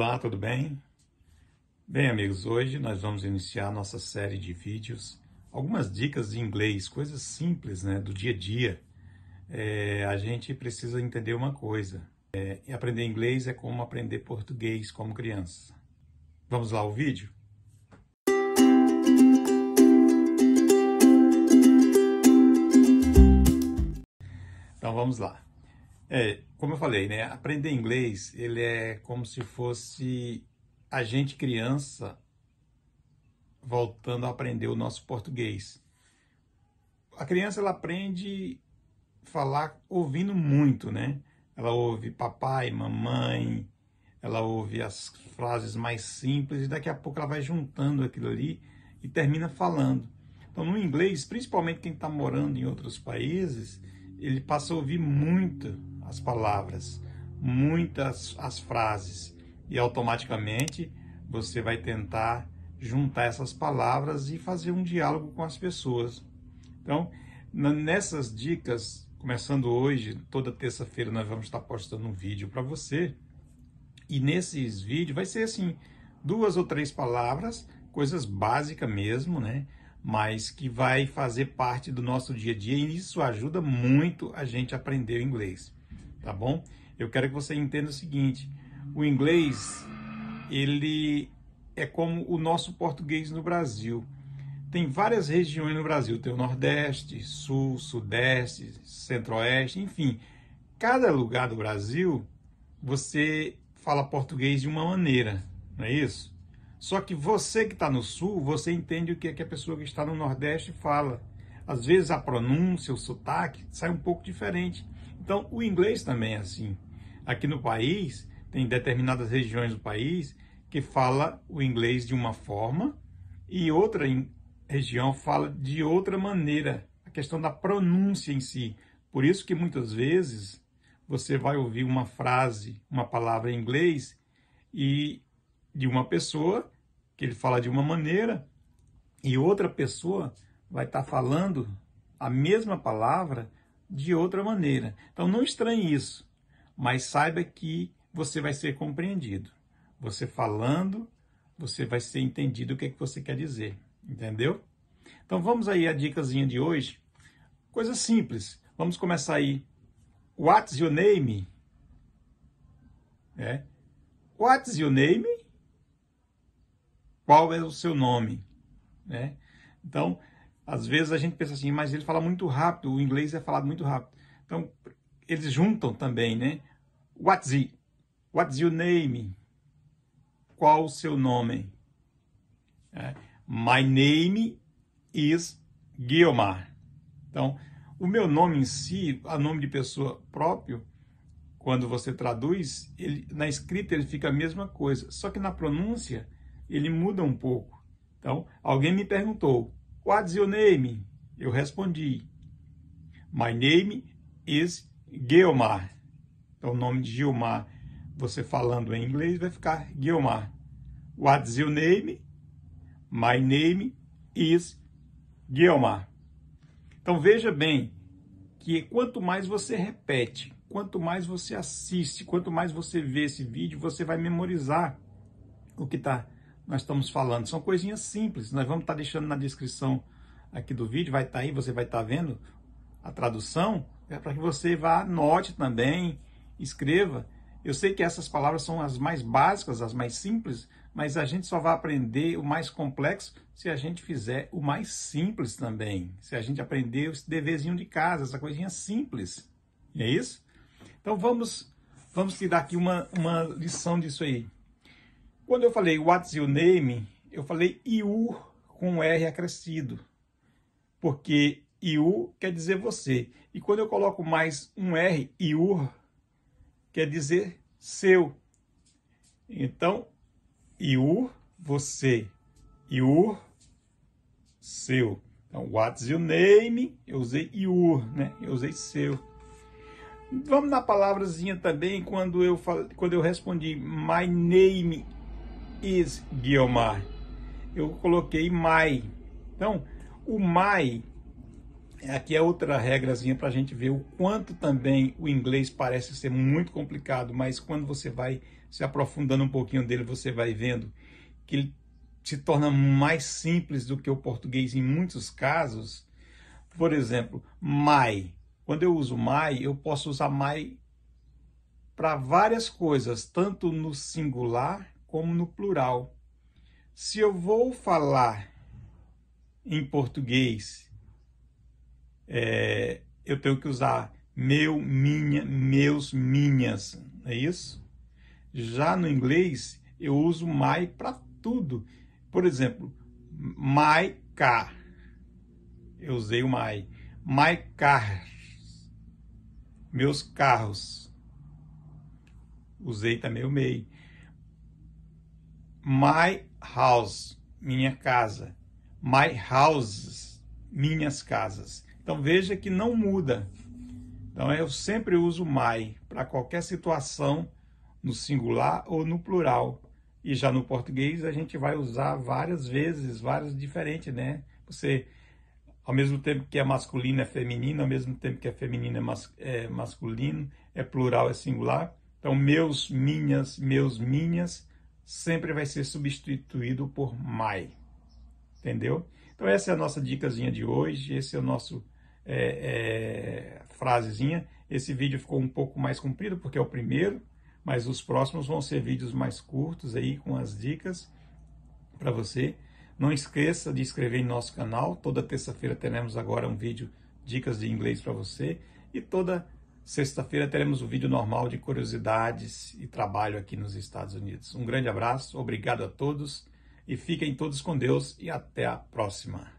Olá, tudo bem? Bem, amigos, hoje nós vamos iniciar nossa série de vídeos, algumas dicas de inglês, coisas simples, né, do dia a dia. É, a gente precisa entender uma coisa: é, aprender inglês é como aprender português como criança. Vamos lá ao vídeo? Então vamos lá. É, como eu falei, né, aprender inglês, ele é como se fosse a gente criança voltando a aprender o nosso português. A criança ela aprende falar ouvindo muito, né? Ela ouve papai, mamãe, ela ouve as frases mais simples e daqui a pouco ela vai juntando aquilo ali e termina falando. Então, no inglês, principalmente quem está morando em outros países, ele passa a ouvir muito as palavras, muitas as frases e automaticamente você vai tentar juntar essas palavras e fazer um diálogo com as pessoas. Então, nessas dicas, começando hoje, toda terça-feira nós vamos estar postando um vídeo para você. E nesses vídeos vai ser assim, duas ou três palavras, coisas básicas mesmo, né? Mas que vai fazer parte do nosso dia a dia e isso ajuda muito a gente a aprender o inglês tá bom? Eu quero que você entenda o seguinte: o inglês ele é como o nosso português no Brasil. Tem várias regiões no Brasil, tem o Nordeste, Sul, Sudeste, Centro-Oeste, enfim. Cada lugar do Brasil você fala português de uma maneira, não é isso? Só que você que está no Sul, você entende o que é que a pessoa que está no Nordeste fala. Às vezes a pronúncia, o sotaque sai um pouco diferente. Então, o inglês também é assim. Aqui no país, tem determinadas regiões do país que fala o inglês de uma forma e outra região fala de outra maneira. A questão da pronúncia em si. Por isso que muitas vezes você vai ouvir uma frase, uma palavra em inglês e de uma pessoa que ele fala de uma maneira e outra pessoa vai estar tá falando a mesma palavra de outra maneira. Então não estranhe isso, mas saiba que você vai ser compreendido. Você falando, você vai ser entendido o que é que você quer dizer, entendeu? Então vamos aí a dicasinha de hoje. Coisa simples. Vamos começar aí. What's your name? É. What's your name? Qual é o seu nome? É. Então, às vezes a gente pensa assim, mas ele fala muito rápido, o inglês é falado muito rápido. Então, eles juntam também, né? What's What's your name? Qual o seu nome? É, My name is Guilmar. Então, o meu nome em si, a nome de pessoa próprio, quando você traduz, ele, na escrita ele fica a mesma coisa, só que na pronúncia ele muda um pouco. Então, alguém me perguntou, What's your name? Eu respondi. My name is Gilmar. É então, o nome de Gilmar. Você falando em inglês vai ficar Guilmar. What's your name? My name is Gilmar. Então veja bem que quanto mais você repete, quanto mais você assiste, quanto mais você vê esse vídeo, você vai memorizar o que está nós estamos falando. São coisinhas simples, nós vamos estar tá deixando na descrição aqui do vídeo, vai estar tá aí, você vai estar tá vendo a tradução, é para que você vá, anote também, escreva. Eu sei que essas palavras são as mais básicas, as mais simples, mas a gente só vai aprender o mais complexo se a gente fizer o mais simples também. Se a gente aprender esse deverzinho de casa, essa coisinha simples. É isso? Então vamos vamos te dar aqui uma, uma lição disso aí. Quando eu falei what's your name, eu falei iu com R acrescido, porque iu quer dizer você. E quando eu coloco mais um R, Iu quer dizer seu. Então, Iu você. Iu seu. Então, what's your name? Eu usei Iu, né? Eu usei seu. Vamos na palavrazinha também, quando eu, falei, quando eu respondi my name is Guiomar. Eu coloquei my. Então, o my, aqui é outra regrazinha para a gente ver o quanto também o inglês parece ser muito complicado, mas quando você vai se aprofundando um pouquinho dele, você vai vendo que ele se torna mais simples do que o português em muitos casos. Por exemplo, my. Quando eu uso my, eu posso usar my para várias coisas, tanto no singular como no plural. Se eu vou falar em português, é, eu tenho que usar meu, minha, meus, minhas, é isso? Já no inglês, eu uso my para tudo. Por exemplo, my car. Eu usei o my. My cars. Meus carros. Usei também o MEI. My house, minha casa. My houses, minhas casas. Então veja que não muda. Então eu sempre uso my para qualquer situação no singular ou no plural. E já no português a gente vai usar várias vezes, várias diferentes, né? Você, ao mesmo tempo que é masculino, é feminino, ao mesmo tempo que é feminino, é, mas, é masculino, é plural, é singular. Então, meus, minhas, meus, minhas, sempre vai ser substituído por my. Entendeu? Então essa é a nossa dicasinha de hoje, esse é o nosso é, é, frasezinha. Esse vídeo ficou um pouco mais comprido porque é o primeiro, mas os próximos vão ser vídeos mais curtos aí com as dicas para você. Não esqueça de inscrever em nosso canal. Toda terça-feira teremos agora um vídeo dicas de inglês para você e toda Sexta-feira teremos o um vídeo normal de curiosidades e trabalho aqui nos Estados Unidos. Um grande abraço, obrigado a todos e fiquem todos com Deus e até a próxima.